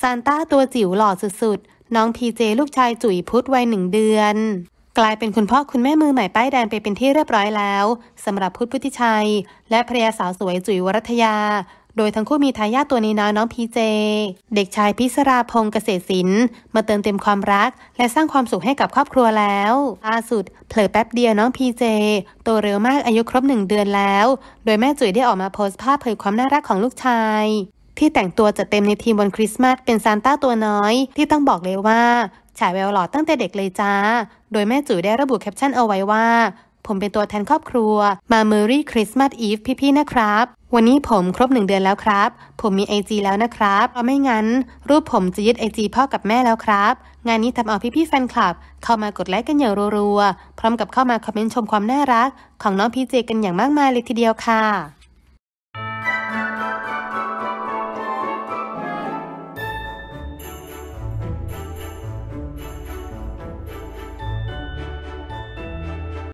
ซานต้าตัวจิ๋วหล่อสุดๆ น้องพีเจลูกชายจุ๋ยพุทธวัยหนึ่งเดือน กลายเป็นคุณพ่อคุณแม่มือใหม่ป้ายแดงไปเป็นที่เรียบร้อยแล้วสำหรับพุทธพุทธิชัยและภรรยาสาวสวยจุ๋ยวรัตยา โดยทั้งคู่มีทายาทตัวนี้น้อยน้องพีเจเด็กชายพิศราพงศ์เกษตรศิลป์มาเติมเต็มความรัก และสร้างความสุขให้กับครอบครัวแล้วล่าสุดเผลอแป๊บเดียวน้องพีเจโตเร็วมากอายุครบหนึ่งเดือนแล้ว โดยแม่จุ๋ยได้ออกมาโพสต์ภาพเผยความน่ารักของลูกชายที่แต่งตัวจะเต็มในทีมวันคริสต์มาสเป็นซานต้าตัวน้อย ที่ต้องบอกเลยว่าฉายแววหล่อตั้งแต่เด็กเลยจ้า โดยแม่จุ๋ยได้ระบุแคปชั่นเอาไว้ว่า ผมเป็นตัวแทนครอบครัวมาเมอรี่คริสต์มาสอีฟพี่ๆนะครับ วันนี้ผมครบหนึ่งเดือนแล้วครับ ผมมีไอจีแล้วนะครับ เพราะไม่งั้น รูปผมจะยึดไอจีพ่อกับแม่แล้วครับ งานนี้ทำเอาพี่ๆแฟนคลับเข้ามากดไลค์กันอย่างรัวๆพร้อมกับเข้ามาคอมเมนต์ชมความน่ารักของน้องพีเจกันอย่างมากมายเลยทีเดียวค่ะ